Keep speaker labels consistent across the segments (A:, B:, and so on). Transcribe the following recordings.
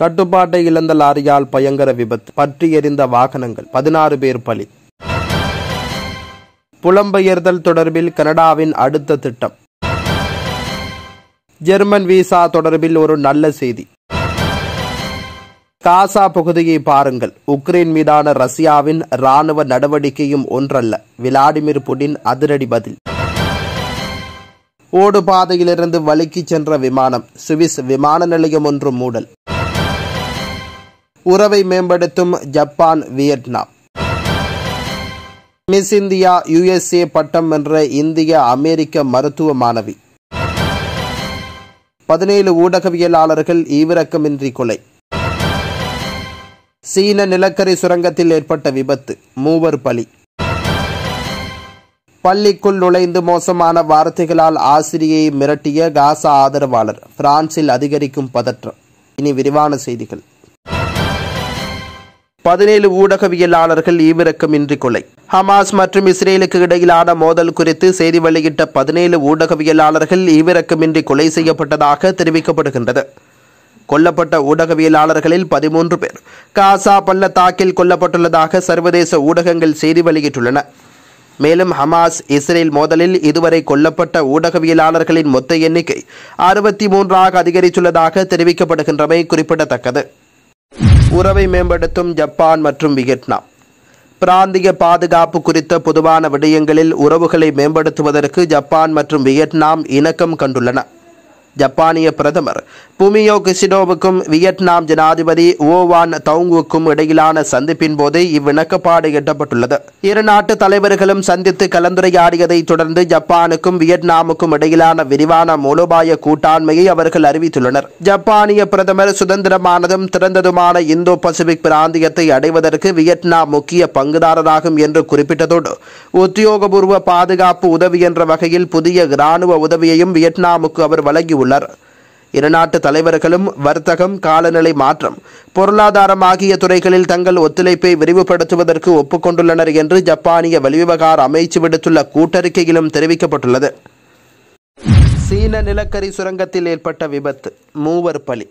A: கட்டுப்பாட்டை இழந்த லாரியால் பயங்கர விபத்து பற்றி எறிந்த வாகனங்கள் பதினாறு பேர் பலி புலம்பெயர்தல் தொடர்பில் கனடாவின் அடுத்த திட்டம் ஜெர்மன் விசா தொடர்பில் ஒரு நல்ல செய்தி காசா பகுதியை பாருங்கள் உக்ரைன் மீதான ரஷ்யாவின் ராணுவ நடவடிக்கையும் ஒன்றல்ல விளாடிமிர் புடின் அதிரடி பதில் ஓடுபாதையிலிருந்து வழுக்கிச் சென்ற விமானம் சுவிஸ் விமான நிலையம் ஒன்று மூடல் உறவை மேம்படுத்தும் Japan Vietnam Miss India USA பட்டம் வென்ற இந்திய அமெரிக்க மருத்துவ மாணவி பதினேழு ஊடகவியலாளர்கள் ஈவிரக்கமின்றி கொலை சீன நிலக்கரி சுரங்கத்தில் ஏற்பட்ட விபத்து மூவர் பலி பள்ளிக்குள் நுழைந்து மோசமான வார்த்தைகளால் ஆசிரியை மிரட்டிய காசா ஆதரவாளர் பிரான்சில் அதிகரிக்கும் பதற்றம் இனி விரிவான செய்திகள் பதினேழு ஊடகவியலாளர்கள் ஈவிரக்கமின்றி கொலை ஹமாஸ் மற்றும் இஸ்ரேலுக்கு இடையிலான மோதல் குறித்து செய்தி வெளியிட்ட பதினேழு ஊடகவியலாளர்கள் ஈவிரக்கமின்றி கொலை செய்யப்பட்டதாக தெரிவிக்கப்படுகின்றது கொல்லப்பட்ட ஊடகவியலாளர்களில் பதிமூன்று பேர் காசா பள்ளத்தாக்கில் கொல்லப்பட்டுள்ளதாக சர்வதேச ஊடகங்கள் செய்தி வெளியிட்டுள்ளன மேலும் ஹமாஸ் இஸ்ரேல் மோதலில் இதுவரை கொல்லப்பட்ட ஊடகவியலாளர்களின் மொத்த எண்ணிக்கை அறுபத்தி மூன்றாக அதிகரித்துள்ளதாக தெரிவிக்கப்படுகின்றமை குறிப்பிடத்தக்கது உறவை மேம்படுத்தும் ஜப்பான் மற்றும் வியட்நாம் பிராந்திய பாதுகாப்பு குறித்த பொதுவான விடயங்களில் உறவுகளை மேம்படுத்துவதற்கு ஜப்பான் மற்றும் வியட்நாம் இணக்கம் கண்டுள்ளன ஜப்பானிய பிரதமர் புமியோ கிசிடோவுக்கும் வியட்நாம் ஜனாதிபதி ஓவான் தவுங்குக்கும் இடையிலான சந்திப்பின் போது இவ்விணக்கப்பாடு எட்டப்பட்டுள்ளது இரு நாட்டு தலைவர்களும் சந்தித்து கலந்துரையாடியதை தொடர்ந்து ஜப்பானுக்கும் வியட்நாமுக்கும் இடையிலான விரிவான மூலோபாய கூட்டாண்மையை அவர்கள் அறிவித்துள்ளனர் ஜப்பானிய பிரதமர் சுதந்திரமானதும் திறந்ததுமான இந்தோ பசிபிக் பிராந்தியத்தை அடைவதற்கு வியட்நாம் முக்கிய பங்குதாரராகும் என்று குறிப்பிட்டதோடு உத்தியோகபூர்வ பாதுகாப்பு உதவி என்ற வகையில் புதிய இராணுவ உதவியையும் வியட்நாமுக்கு அவர் வழங்கியுள்ளார் உள்ளார் இருநாட்டு தலைவர்களும் வர்த்தகம் காலநிலை மாற்றம் பொருளாதாரம் ஆகிய துறைகளில் தங்கள் ஒத்துழைப்பை விரிவுபடுத்துவதற்கு ஒப்புக்கொண்டுள்ளனர் என்று ஜப்பானிய வெளிவிவகார அமைச்சு விடுத்துள்ள கூட்டறிக்கையிலும் தெரிவிக்கப்பட்டுள்ளது சீன நிலக்கரி சுரங்கத்தில் ஏற்பட்ட விபத்து மூவர் பலி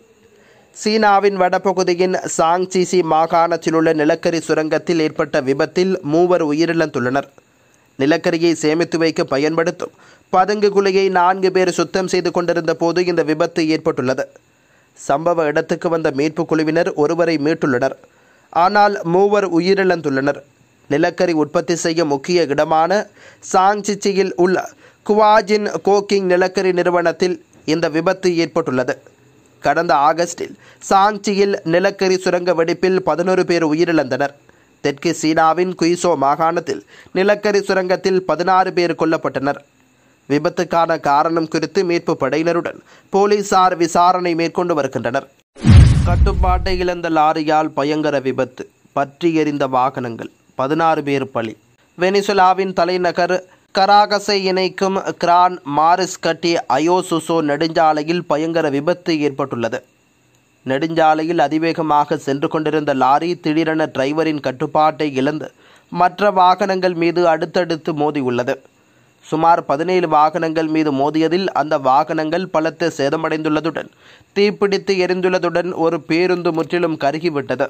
A: சீனாவின் வடபகுதியின் சாங்சிசி மாகாணத்தில் உள்ள நிலக்கரி சுரங்கத்தில் ஏற்பட்ட விபத்தில் மூவர் உயிரிழந்துள்ளனர் நிலக்கரியை சேமித்து வைக்க பயன்படுத்தும் பதுங்கு குழியை நான்கு பேர் சுத்தம் செய்து கொண்டிருந்த போது இந்த விபத்து ஏற்பட்டுள்ளது சம்பவ இடத்துக்கு வந்த மீட்பு குழுவினர் ஒருவரை மீட்டுள்ளனர் ஆனால் மூவர் உயிரிழந்துள்ளனர் நிலக்கரி உற்பத்தி செய்ய முக்கிய இடமான சாங்சிச்சியில் உள்ள குவாஜின் கோக்கிங் நிலக்கரி நிறுவனத்தில் இந்த விபத்து ஏற்பட்டுள்ளது கடந்த ஆகஸ்டில் சாங்சியில் நிலக்கரி சுரங்க வெடிப்பில் பதினொரு பேர் உயிரிழந்தனர் தெற்கு சீனாவின் குயிசோ மாகாணத்தில் நிலக்கரி சுரங்கத்தில் பதினாறு பேர் கொல்லப்பட்டனர் விபத்துக்கான காரணம் குறித்து மீட்பு படையினருடன் போலீசார் விசாரணை மேற்கொண்டு வருகின்றனர் கட்டுப்பாட்டை இழந்த லாரியால் பயங்கர விபத்து பற்றி எறிந்த வாகனங்கள் பதினாறு பேர் பலி வெனிசுலாவின் தலைநகர் கராகஸை இணைக்கும் கிரான் மாரிஸ் கட்டி அயோசுசோ நெடுஞ்சாலையில் பயங்கர விபத்து ஏற்பட்டுள்ளது நெடுஞ்சாலையில் அதிவேகமாக சென்று கொண்டிருந்த லாரி திடீரென டிரைவரின் கட்டுப்பாட்டை இழந்து மற்ற வாகனங்கள் மீது அடுத்தடுத்து மோதியுள்ளது சுமார் பதினேழு வாகனங்கள் மீது மோதியதில் அந்த வாகனங்கள் பலத்த சேதமடைந்துள்ளதுடன் தீப்பிடித்து எரிந்துள்ளதுடன் ஒரு பேருந்து முற்றிலும் கருகிவிட்டது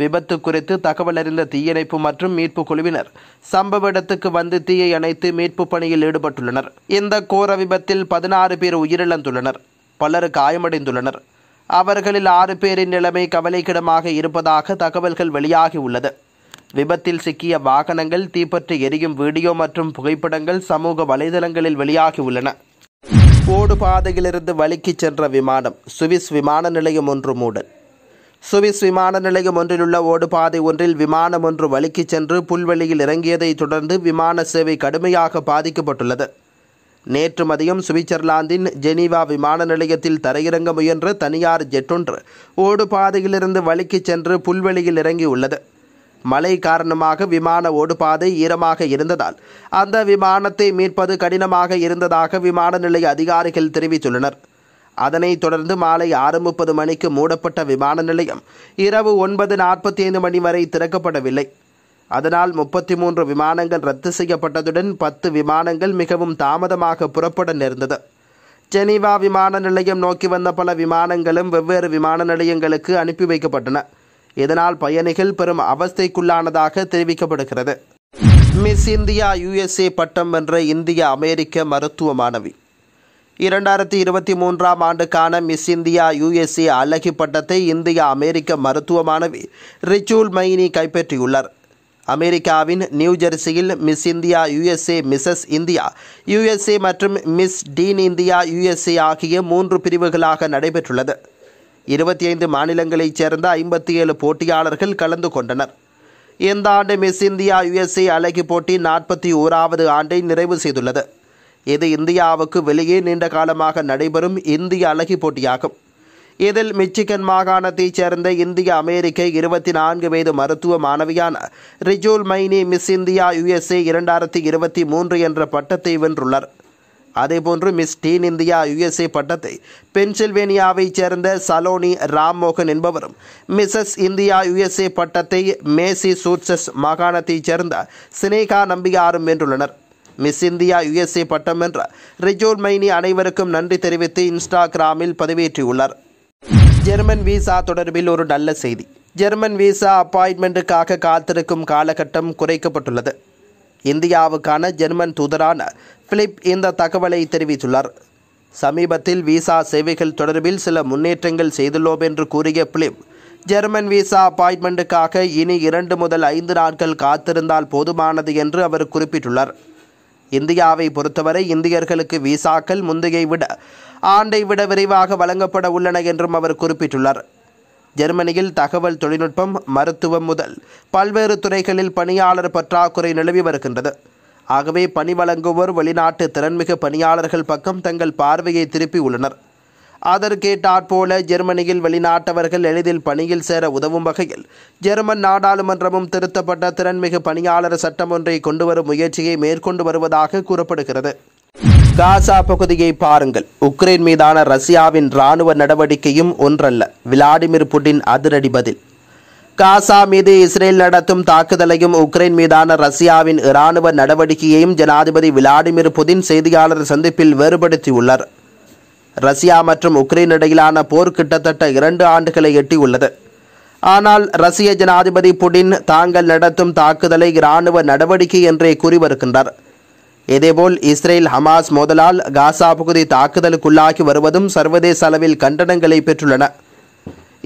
A: விபத்து குறித்து தகவல் அறிந்த தீயணைப்பு மற்றும் மீட்பு குழுவினர் சம்பவ இடத்துக்கு வந்து தீயை அணைத்து மீட்பு பணியில் ஈடுபட்டுள்ளனர் இந்த கோர விபத்தில் பதினாறு பேர் உயிரிழந்துள்ளனர் பலர் காயமடைந்துள்ளனர் அவர்களில் ஆறு பேரின் நிலைமை கவலைக்கிடமாக இருப்பதாக தகவல்கள் வெளியாகியுள்ளது விபத்தில் சிக்கிய வாகனங்கள் தீப்பற்றி எரியும் வீடியோ மற்றும் புகைப்படங்கள் சமூக வலைதளங்களில் வெளியாகியுள்ளன ஓடு பாதையிலிருந்து வலுக்கிச் சென்ற விமானம் சுவிஸ் விமான நிலையம் ஒன்று மூடல் சுவிஸ் விமான நிலையம் ஒன்றிலுள்ள ஓடுபாதை ஒன்றில் விமானம் ஒன்று வலுக்கிச் சென்று புல்வெளியில் இறங்கியதைத் தொடர்ந்து விமான சேவை கடுமையாக பாதிக்கப்பட்டுள்ளது நேற்று மதியம் சுவிட்சர்லாந்தின் ஜெனீவா விமான நிலையத்தில் தரையிறங்க முயன்ற தனியார் ஜெட்டொன்று ஓடுபாதையிலிருந்து வழிக்கு சென்று புல்வெளியில் இறங்கியுள்ளது மழை காரணமாக விமான ஓடுபாதை ஈரமாக இருந்ததால் அந்த விமானத்தை மீட்பது கடினமாக இருந்ததாக விமான நிலைய அதிகாரிகள் தெரிவித்துள்ளனர் அதனைத் தொடர்ந்து மாலை ஆறு முப்பது மணிக்கு மூடப்பட்ட விமான நிலையம் இரவு ஒன்பது நாற்பத்தி ஐந்து மணி வரை திறக்கப்படவில்லை அதனால் முப்பத்தி மூன்று விமானங்கள் ரத்து செய்யப்பட்டதுடன் பத்து விமானங்கள் மிகவும் தாமதமாக புறப்பட நேர்ந்தது ஜெனீவா விமான நிலையம் நோக்கி வந்த பல விமானங்களும் வெவ்வேறு விமான நிலையங்களுக்கு அனுப்பி வைக்கப்பட்டன இதனால் பயணிகள் பெரும் அவஸ்தைக்குள்ளானதாக தெரிவிக்கப்படுகிறது மிஸ் இந்தியா யுஎஸ்ஏ பட்டம் வென்ற இந்திய அமெரிக்க மருத்துவ மாணவி இரண்டாயிரத்தி இருபத்தி மூன்றாம் ஆண்டுக்கான மிஸ் இந்தியா யுஎஸ்ஏ அழகி பட்டத்தை இந்திய அமெரிக்க மருத்துவ மாணவி ரிச்சூல் மைனி கைப்பற்றியுள்ளார் அமெரிக்காவின் நியூ ஜெர்சியில் Miss India USA Mrs India USA மற்றும் மிஸ் டீன் இந்தியா யுஎஸ்ஏ ஆகிய மூன்று பிரிவுகளாக நடைபெற்றுள்ளது இருபத்தி ஐந்து மாநிலங்களைச் சேர்ந்த ஐம்பத்தி ஏழு போட்டியாளர்கள் கலந்து கொண்டனர் இந்த ஆண்டு மிஸ் இந்தியா யுஎஸ்ஏ அழகி போட்டி நாற்பத்தி ஓராவது ஆண்டை நிறைவு செய்துள்ளது இது இந்தியாவுக்கு வெளியே நீண்ட காலமாக நடைபெறும் இந்திய அழகி போட்டியாகும் இதில் மிச்சிகன் மாகாணத்தைச் சேர்ந்த இந்திய அமெரிக்க இருபத்தி நான்கு வயது மருத்துவ மாணவியான ரிஜூல் மைனி மிஸ் இந்தியா யுஎஸ்ஏ இரண்டாயிரத்தி இருபத்தி மூன்று என்ற பட்டத்தை வென்றுள்ளார் அதேபோன்று மிஸ் டீன் இந்தியா யுஎஸ்ஏ பட்டத்தை பென்சில்வேனியாவைச் சேர்ந்த சலோனி ராம்மோகன் என்பவரும் மிஸ்ஸஸ் இந்தியா யுஎஸ்ஏ பட்டத்தை மேசி சூட்சஸ் மாகாணத்தைச் சேர்ந்த சினேகா நம்பியாரும் வென்றுள்ளனர் மிஸ் இந்தியா யுஎஸ்ஏ பட்டம் என்ற ரிஜோல் மைனி அனைவருக்கும் நன்றி தெரிவித்து இன்ஸ்டாகிராமில் பதிவேற்றியுள்ளார் ஜெர்மன் விசா தொடர்பில் ஒரு நல்ல செய்தி ஜெர்மன் விசா அப்பாயின்மெண்ட்டுக்காக காத்திருக்கும் காலகட்டம் குறைக்கப்பட்டுள்ளது இந்தியாவுக்கான ஜெர்மன் தூதரான பிலிப் இந்த தகவலை தெரிவித்துள்ளார் சமீபத்தில் விசா சேவைகள் தொடர்பில் சில முன்னேற்றங்கள் செய்துள்ளோம் என்று கூறிய பிலிப் ஜெர்மன் விசா அப்பாயின்மெண்ட்டுக்காக இனி இரண்டு முதல் ஐந்து நாட்கள் காத்திருந்தால் போதுமானது என்று அவர் குறிப்பிட்டுள்ளார் இந்தியாவை பொறுத்தவரை இந்தியர்களுக்கு விசாக்கள் முந்தையை விட ஆண்டை விட விரைவாக வழங்கப்பட உள்ளன என்றும் அவர் குறிப்பிட்டுள்ளார் ஜெர்மனியில் தகவல் தொழில்நுட்பம் மருத்துவம் முதல் பல்வேறு துறைகளில் பணியாளர் பற்றாக்குறை நிலவி வருகின்றது ஆகவே பணி வழங்குவோர் வெளிநாட்டு திறன்மிகு பணியாளர்கள் பக்கம் தங்கள் பார்வையை திருப்பி உள்ளனர் போல ஜெர்மனியில் வெளிநாட்டவர்கள் எளிதில் பணியில் சேர உதவும் வகையில் ஜெர்மன் நாடாளுமன்றமும் திருத்தப்பட்ட திறன்மிகு பணியாளர் சட்டம் ஒன்றை கொண்டுவரும் முயற்சியை மேற்கொண்டு வருவதாக கூறப்படுகிறது காசா பகுதியை பாருங்கள் உக்ரைன் மீதான ரஷ்யாவின் இராணுவ நடவடிக்கையும் ஒன்றல்ல விளாடிமிர் புட்டின் அதிரடி பதில் காசா மீது இஸ்ரேல் நடத்தும் தாக்குதலையும் உக்ரைன் மீதான ரஷ்யாவின் இராணுவ நடவடிக்கையையும் ஜனாதிபதி விளாடிமிர் புதின் செய்தியாளர் சந்திப்பில் வேறுபடுத்தியுள்ளார் ரஷ்யா மற்றும் உக்ரைன் இடையிலான போர் கிட்டத்தட்ட இரண்டு ஆண்டுகளை எட்டியுள்ளது ஆனால் ரஷ்ய ஜனாதிபதி புடின் தாங்கள் நடத்தும் தாக்குதலை இராணுவ நடவடிக்கை என்றே கூறி வருகின்றார் இதேபோல் இஸ்ரேல் ஹமாஸ் மோதலால் காசா பகுதி தாக்குதலுக்குள்ளாகி வருவதும் சர்வதேச அளவில் கண்டனங்களை பெற்றுள்ளன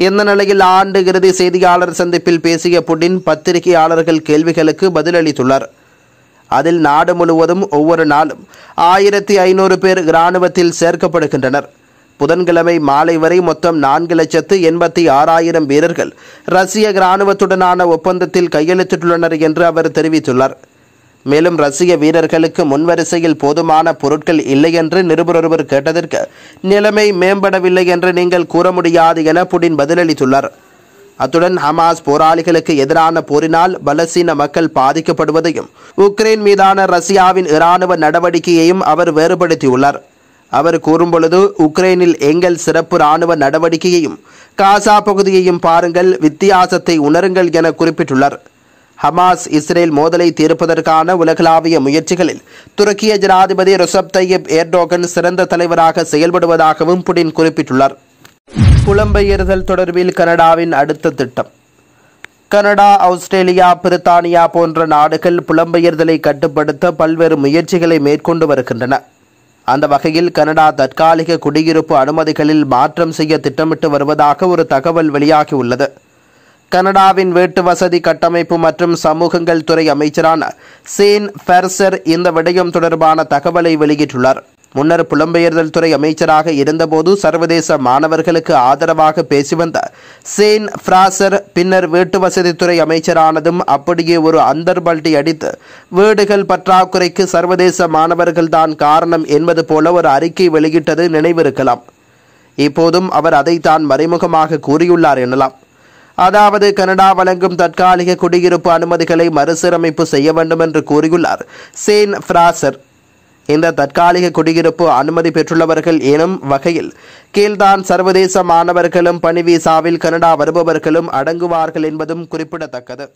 A: இந்த நிலையில் ஆண்டு இறுதி செய்தியாளர் சந்திப்பில் பேசிய புடின் பத்திரிகையாளர்கள் கேள்விகளுக்கு பதிலளித்துள்ளார் அதில் நாடு முழுவதும் ஒவ்வொரு நாளும் ஆயிரத்தி ஐநூறு பேர் இராணுவத்தில் சேர்க்கப்படுகின்றனர் புதன்கிழமை மாலை வரை மொத்தம் நான்கு லட்சத்து எண்பத்தி ஆறாயிரம் வீரர்கள் ரஷ்ய இராணுவத்துடனான ஒப்பந்தத்தில் கையெழுத்திட்டுள்ளனர் என்று அவர் தெரிவித்துள்ளார் மேலும் ரஷ்ய வீரர்களுக்கு முன்வரிசையில் போதுமான பொருட்கள் இல்லை என்று நிருபர் ஒருவர் கேட்டதற்கு நிலைமை மேம்படவில்லை என்று நீங்கள் கூற முடியாது என புடின் பதிலளித்துள்ளார் அத்துடன் ஹமாஸ் போராளிகளுக்கு எதிரான போரினால் பலசீன மக்கள் பாதிக்கப்படுவதையும் உக்ரைன் மீதான ரஷ்யாவின் இராணுவ நடவடிக்கையையும் அவர் வேறுபடுத்தியுள்ளார் அவர் கூறும்பொழுது உக்ரைனில் எங்கள் சிறப்பு இராணுவ நடவடிக்கையையும் காசா பகுதியையும் பாருங்கள் வித்தியாசத்தை உணருங்கள் என குறிப்பிட்டுள்ளார் ஹமாஸ் இஸ்ரேல் மோதலை தீர்ப்பதற்கான உலகளாவிய முயற்சிகளில் துருக்கிய ஜனாதிபதி ரிசப் தையப் ஏர்டோகன் சிறந்த தலைவராக செயல்படுவதாகவும் புடின் குறிப்பிட்டுள்ளார் புலம்பெயர்தல் தொடர்பில் கனடாவின் அடுத்த திட்டம் கனடா ஆஸ்திரேலியா பிரித்தானியா போன்ற நாடுகள் புலம்பெயர்தலை கட்டுப்படுத்த பல்வேறு முயற்சிகளை மேற்கொண்டு வருகின்றன அந்த வகையில் கனடா தற்காலிக குடியிருப்பு அனுமதிகளில் மாற்றம் செய்ய திட்டமிட்டு வருவதாக ஒரு தகவல் வெளியாகியுள்ளது கனடாவின் வீட்டு வசதி கட்டமைப்பு மற்றும் சமூகங்கள் துறை அமைச்சரான சேன் ஃபெர்சர் இந்த விடயம் தொடர்பான தகவலை வெளியிட்டுள்ளார் முன்னர் புலம்பெயர்தல் துறை அமைச்சராக இருந்தபோது சர்வதேச மாணவர்களுக்கு ஆதரவாக பேசி வந்த சேன் ஃப்ராசர் பின்னர் வீட்டு வசதித்துறை அமைச்சரானதும் அப்படியே ஒரு அந்தர்பல்டி அடித்து வீடுகள் பற்றாக்குறைக்கு சர்வதேச மாணவர்கள் தான் காரணம் என்பது போல ஒரு அறிக்கை வெளியிட்டது நினைவிருக்கலாம் இப்போதும் அவர் அதைத்தான் மறைமுகமாக கூறியுள்ளார் எனலாம் அதாவது கனடா வழங்கும் தற்காலிக குடியிருப்பு அனுமதிகளை மறுசீரமைப்பு செய்ய வேண்டும் என்று கூறியுள்ளார் சேன் ஃப்ராசர் இந்த தற்காலிக குடியிருப்பு அனுமதி பெற்றுள்ளவர்கள் எனும் வகையில் கீழ்தான் சர்வதேச மாணவர்களும் பணி விசாவில் கனடா வருபவர்களும் அடங்குவார்கள் என்பதும் குறிப்பிடத்தக்கது